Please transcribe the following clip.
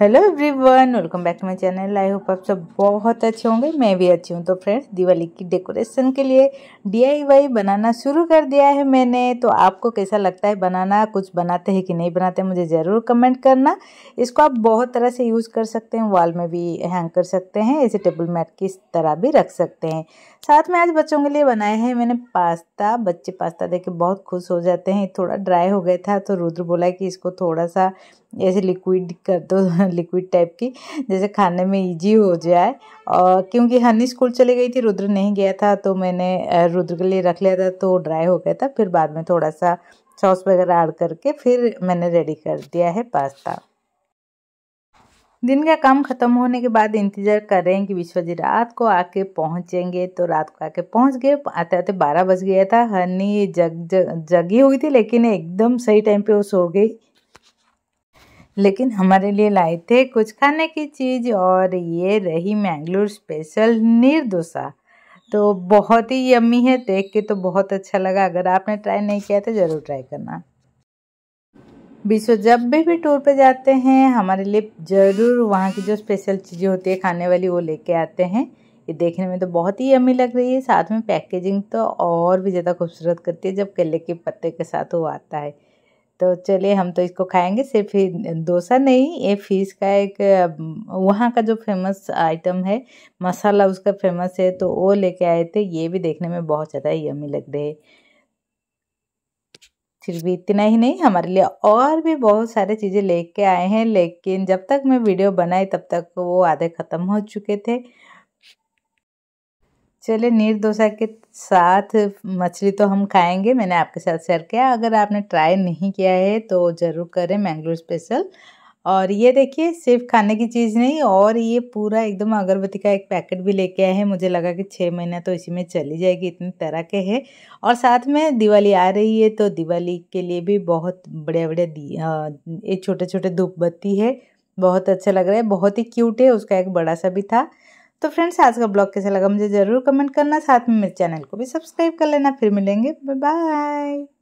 hello everyone welcome back to my channel I hope आप सब बहुत अच्छे होंगे मैं भी अच्छी हूँ तो फ्रेंड्स दिवाली की डेकोरेशन के लिए डीआईवाई बनाना शुरू कर दिया है मैंने तो आपको कैसा लगता है बनाना कुछ बनाते हैं कि नहीं बनाते मुझे ज़रूर कमेंट करना इसको आप बहुत तरह से यूज़ कर सकते हैं वॉल में भी हैंग कर सकते हैं ऐसे टेबल मैट की तरह भी रख सकते हैं साथ में आज बच्चों के लिए बनाया है मैंने पास्ता बच्चे पास्ता देख के बहुत खुश हो जाते हैं थोड़ा ड्राई हो गया था तो रुद्र बोला कि इसको थोड़ा सा ऐसे लिक्विड कर दो लिक्विड टाइप की जैसे खाने में इजी हो जाए और क्योंकि हनी स्कूल चली गई थी रुद्र नहीं गया था तो मैंने रुद्र के लिए रख लिया था तो ड्राई हो गया था फिर बाद में थोड़ा सा सॉस वगैरह ऐड करके फिर मैंने रेडी कर दिया है पास्ता दिन का काम ख़त्म होने के बाद इंतज़ार कर रहे हैं कि विश्वजी रात को आके पहुंचेंगे तो रात को आके पहुंच गए आते आते बारह बज गया था हनी जग जग जगी हुई थी लेकिन एकदम सही टाइम पे वो सो गई लेकिन हमारे लिए लाए थे कुछ खाने की चीज़ और ये रही मैंगलोर स्पेशल डोसा तो बहुत ही यम्मी है देख के तो बहुत अच्छा लगा अगर आपने ट्राई नहीं किया तो ज़रूर ट्राई करना विश्व जब भी भी टूर पे जाते हैं हमारे लिए ज़रूर वहाँ की जो स्पेशल चीज़ें होती है खाने वाली वो लेके आते हैं ये देखने में तो बहुत ही यम्मी लग रही है साथ में पैकेजिंग तो और भी ज़्यादा खूबसूरत करती है जब केले के पत्ते के साथ वो आता है तो चलिए हम तो इसको खाएंगे सिर्फ ही डोसा नहीं ये फिश का एक वहाँ का जो फेमस आइटम है मसाला उसका फेमस है तो वो लेके आए थे ये भी देखने में बहुत ज़्यादा यमी लग रहे फिर भी इतना ही नहीं हमारे लिए और भी बहुत सारे चीज़ें लेके आए हैं लेकिन जब तक मैं वीडियो बनाई तब तक वो आधे ख़त्म हो चुके थे चलिए नीर डोसा के साथ मछली तो हम खाएंगे मैंने आपके साथ शेयर किया अगर आपने ट्राई नहीं किया है तो ज़रूर करें मैंगलोर स्पेशल और ये देखिए सिर्फ खाने की चीज़ नहीं और ये पूरा एकदम अगरबत्ती का एक पैकेट भी लेके आए हैं मुझे लगा कि छः महीना तो इसी में चली जाएगी इतनी तरह के हैं और साथ में दिवाली आ रही है तो दिवाली के लिए भी बहुत बड़े बड़े ये छोटे छोटे धूप बत्ती है बहुत अच्छा लग रहा है बहुत ही क्यूट है उसका एक बड़ा सा भी था तो फ्रेंड्स आज का ब्लॉग कैसा लगा मुझे ज़रूर कमेंट करना साथ में मेरे चैनल को भी सब्सक्राइब कर लेना फिर मिलेंगे बाय